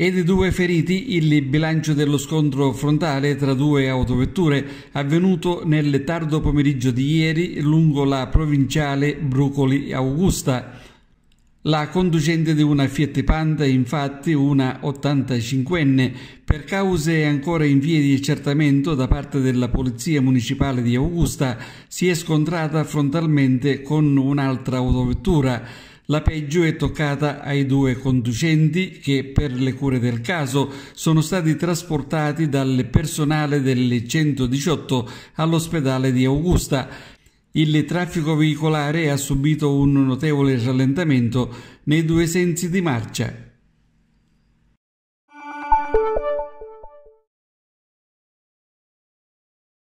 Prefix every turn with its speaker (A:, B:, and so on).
A: e di due feriti il bilancio dello scontro frontale tra due autovetture avvenuto nel tardo pomeriggio di ieri lungo la provinciale Brucoli Augusta. La conducente di una Fiat Panda, infatti una 85enne, per cause ancora in via di accertamento da parte della Polizia Municipale di Augusta, si è scontrata frontalmente con un'altra autovettura. La peggio è toccata ai due conducenti che per le cure del caso sono stati trasportati dal personale delle 118 all'ospedale di Augusta. Il traffico veicolare ha subito un notevole rallentamento nei due sensi di marcia.